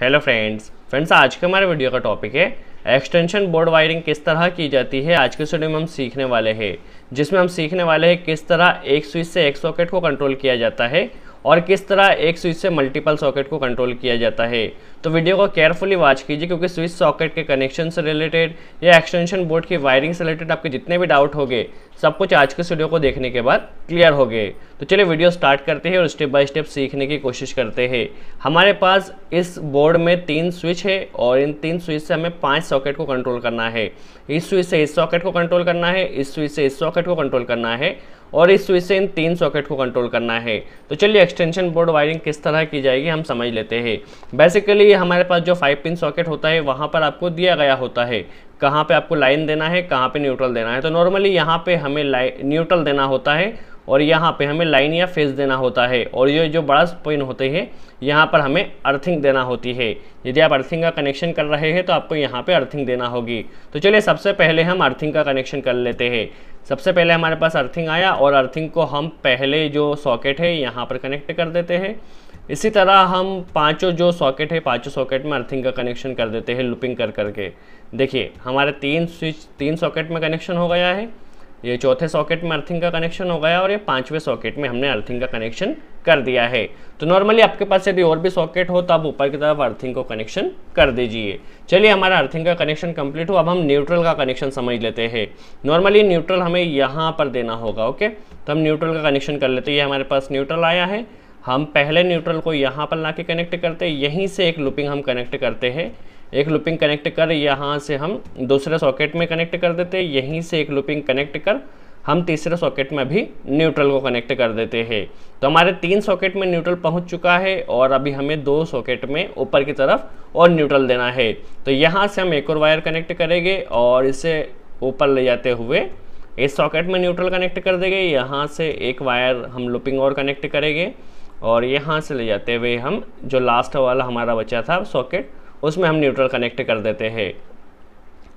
hello friends friends आज के हमारे वीडियो का टॉपिक है एक्सटेंशन बोर्ड वायरिंग किस तरह की जाती है आज के स्टूडियो में हम सीखने वाले हैं जिसमें हम सीखने वाले हैं किस तरह एक स्विच से एक सॉकेट को कंट्रोल किया जाता है और किस तरह एक स्विच से मल्टीपल सॉकेट को कंट्रोल किया जाता है तो वीडियो को केयरफुली वॉच कीजिए क्योंकि स्विच सॉकेट के कनेक्शन से रिलेटेड या एक्सटेंशन बोर्ड की वायरिंग से रिलेटेड आपके जितने भी डाउट होंगे सब कुछ आज के वीडियो को देखने के बाद क्लियर हो गए तो चलिए वीडियो स्टार्ट करते हैं और स्टेप बाय स्टेप सीखने की कोशिश करते हैं हमारे पास इस बोर्ड में तीन स्विच है और इन तीन स्विच से हमें पांच सॉकेट को कंट्रोल करना है इस स्विच से इस सॉकेट को कंट्रोल करना है इस स्विच से इस सॉकेट को कंट्रोल करना है और इस स्विच से इन तीन सॉकेट को कंट्रोल करना है तो चलिए एक्सटेंशन बोर्ड वायरिंग किस तरह की जाएगी हम समझ लेते हैं बेसिकली हमारे पास जो फाइव पिन सॉकेट होता है वहाँ पर आपको दिया गया होता है कहाँ पे आपको लाइन देना है कहाँ पे न्यूट्रल देना है तो नॉर्मली यहाँ पे हमें न्यूट्रल देना होता है और यहाँ पे हमें लाइन या फेस देना होता है और ये जो बड़ा पिन होते हैं यहाँ पर हमें अर्थिंग देना होती है यदि आप अर्थिंग का कनेक्शन कर रहे हैं तो आपको यहाँ पे अर्थिंग देना होगी तो चलिए सबसे पहले हम अर्थिंग का कनेक्शन कर लेते हैं सबसे पहले हमारे पास अर्थिंग आया और अर्थिंग को हम पहले जो सॉकेट है यहाँ पर कनेक्ट कर देते हैं इसी तरह हम पांचों जो सॉकेट है पांचों सॉकेट में अर्थिंग का कनेक्शन कर देते हैं लुपिंग कर करके देखिए हमारे तीन स्विच तीन सॉकेट में कनेक्शन हो गया है ये चौथे सॉकेट में अर्थिंग का कनेक्शन हो गया और ये पांचवें सॉकेट में हमने अर्थिंग का कनेक्शन कर दिया है तो नॉर्मली आपके पास यदि और भी सॉकेट हो तो आप ऊपर की तरफ अर्थिंग को कनेक्शन कर दीजिए चलिए हमारा अर्थिंग का कनेक्शन कंप्लीट हो अब हम न्यूट्रल का कनेक्शन समझ लेते हैं नॉर्मली न्यूट्रल हमें यहाँ पर देना होगा ओके तो हम न्यूट्रल का कनेक्शन कर लेते हैं ये हमारे पास न्यूट्रल आया है हम पहले न्यूट्रल को यहाँ पर ला कनेक्ट करते हैं यहीं से एक लुपिंग हम कनेक्ट करते हैं एक लूपिंग कनेक्ट कर यहाँ से हम दूसरे सॉकेट में कनेक्ट कर देते हैं यहीं से एक लूपिंग कनेक्ट कर हम तीसरे सॉकेट में भी न्यूट्रल को कनेक्ट कर देते हैं तो हमारे तीन सॉकेट में न्यूट्रल पहुंच चुका है और अभी हमें दो सॉकेट में ऊपर की तरफ और न्यूट्रल देना है तो यहाँ से हम एक और वायर कनेक्ट करेंगे और इसे ऊपर ले जाते हुए इस सॉकेट में न्यूट्रल कनेक्ट कर देंगे यहाँ से एक वायर हम लुपिंग और कनेक्ट करेंगे और यहाँ से ले जाते हुए हम जो लास्ट वाला हमारा बचा था सॉकेट उसमें हम न्यूट्रल कनेक्ट कर देते हैं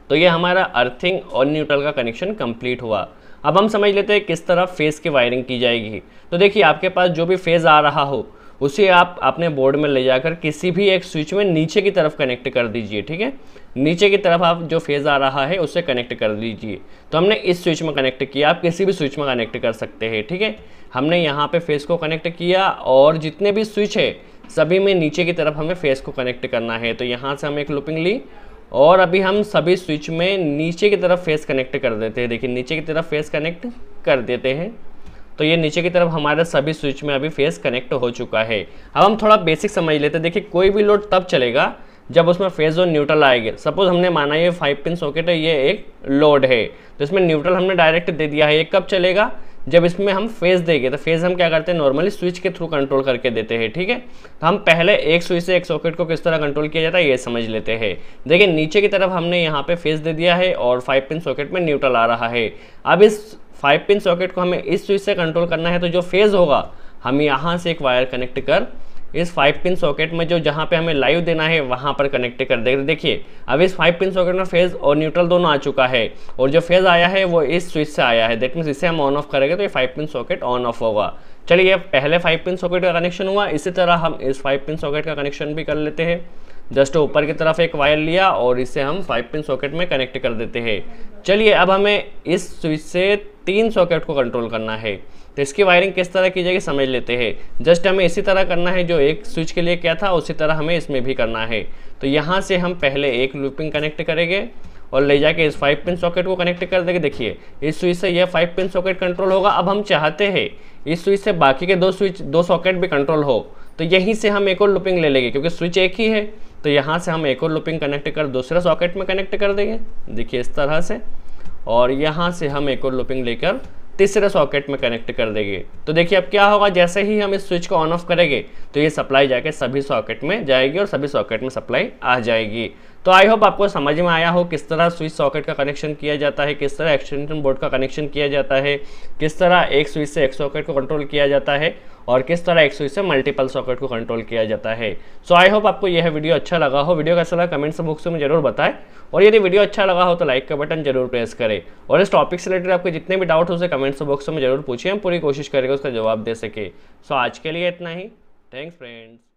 तो ये हमारा अर्थिंग और न्यूट्रल का कनेक्शन कंप्लीट हुआ अब हम समझ लेते हैं किस तरह फेज़ की वायरिंग की जाएगी तो देखिए आपके पास जो भी फेज़ आ रहा हो उसे आप अपने बोर्ड में ले जाकर किसी भी एक स्विच में नीचे की तरफ कनेक्ट कर दीजिए ठीक है नीचे की तरफ आप जो फेज़ आ रहा है उसे कनेक्ट कर दीजिए तो हमने इस स्विच में कनेक्ट किया आप किसी भी स्विच में कनेक्ट कर सकते हैं ठीक है हमने यहाँ पे फेज़ को कनेक्ट किया और जितने भी स्विच है सभी में नीचे की तरफ हमें फेस को कनेक्ट करना है तो यहाँ से हम एक लुपिंग ली और अभी हम सभी स्विच में नीचे की तरफ फेस कनेक्ट कर देते हैं देखिए नीचे की तरफ फेस कनेक्ट कर देते हैं तो ये नीचे की तरफ हमारे सभी स्विच में अभी फेस कनेक्ट हो चुका है अब हम थोड़ा बेसिक समझ लेते हैं देखिए कोई भी लोड तब चलेगा जब उसमें फेज और न्यूट्रल आएगा सपोज हमने माना ये फाइव पिन सॉकेट है ये एक लोड है तो इसमें न्यूट्रल हमने डायरेक्ट दे दिया है ये कब चलेगा जब इसमें हम फेज देंगे तो फेज हम क्या करते हैं नॉर्मली स्विच के थ्रू कंट्रोल करके देते हैं ठीक है तो हम पहले एक स्विच से एक सॉकेट को किस तरह कंट्रोल किया जाता है ये समझ लेते हैं देखिए नीचे की तरफ हमने यहाँ पे फेज दे दिया है और फाइव पिन सॉकेट में न्यूट्रल आ रहा है अब इस फाइव पिन सॉकेट को हमें इस स्विच से कंट्रोल करना है तो जो फेज होगा हम यहाँ से एक वायर कनेक्ट कर इस फाइव पिन सॉकेट में जो जहाँ पे हमें लाइव देना है वहाँ पर कनेक्ट कर दे देखिए अब इस फाइव पिन सॉकेट में फेज़ और न्यूट्रल दोनों आ चुका है और जो फेज़ आया है वो इस स्विच से आया है दैट मीन्स इसे हम ऑन ऑफ करेंगे तो ये five pin socket on off होगा चलिए पहले फाइव पिन सॉकेट का कनेक्शन हुआ इसी तरह हम इस फाइव पिन सॉकेट का कनेक्शन भी कर लेते हैं जस्ट ऊपर की तरफ एक वायर लिया और इसे हम फाइव पिन सॉकेट में कनेक्ट कर देते हैं चलिए अब हमें इस स्विच से तीन सॉकेट को कंट्रोल करना है तो इसकी वायरिंग किस तरह की जाएगी समझ लेते हैं जस्ट हमें इसी तरह करना है जो एक स्विच के लिए क्या था उसी तरह हमें इसमें भी करना है तो यहाँ से हम पहले एक लूपिंग कनेक्ट करेंगे और ले जाके इस फाइव पिन सॉकेट को कनेक्ट कर देंगे देखिए इस स्विच से यह फाइव पिन सॉकेट कंट्रोल होगा अब हम चाहते हैं इस स्विच से बाकी के दो स्विच दो सॉकेट भी कंट्रोल हो तो यहीं से हम एक और लुपिंग ले लेंगे क्योंकि स्विच एक ही है तो यहाँ से हम एक और लुपिंग कनेक्ट कर दूसरे सॉकेट में कनेक्ट कर देंगे देखिए इस तरह से और यहाँ से हम एक और लूपिंग लेकर तीसरे सॉकेट में कनेक्ट कर देंगे तो देखिए अब क्या होगा जैसे ही हम इस स्विच को ऑन ऑफ करेंगे तो ये सप्लाई जाके सभी सॉकेट में जाएगी और सभी सॉकेट में सप्लाई आ जाएगी तो आई होप आपको समझ में आया हो किस तरह स्विच सॉकेट का कनेक्शन किया जाता है किस तरह एक्सटेंशन बोर्ड का कनेक्शन किया जाता है किस तरह एक स्विच से एक सॉकेट को कंट्रोल किया जाता है और किस तरह एक से मल्टीपल सॉकेट को कंट्रोल किया जाता है सो आई होप आपको यह वीडियो अच्छा लगा हो वीडियो कैसा लगा कमेंट्स बॉक्स में जरूर बताएं और यदि वीडियो अच्छा लगा हो तो लाइक का बटन जरूर प्रेस करें और इस टॉपिक से रिलेटेड आपके जितने भी डाउट हो उसे कमेंट्स बॉक्स में जरूर पूछिए हम पूरी कोशिश करेंगे उसका जवाब दे सके सो आज के लिए इतना ही थैंक्स फ्रेंड्स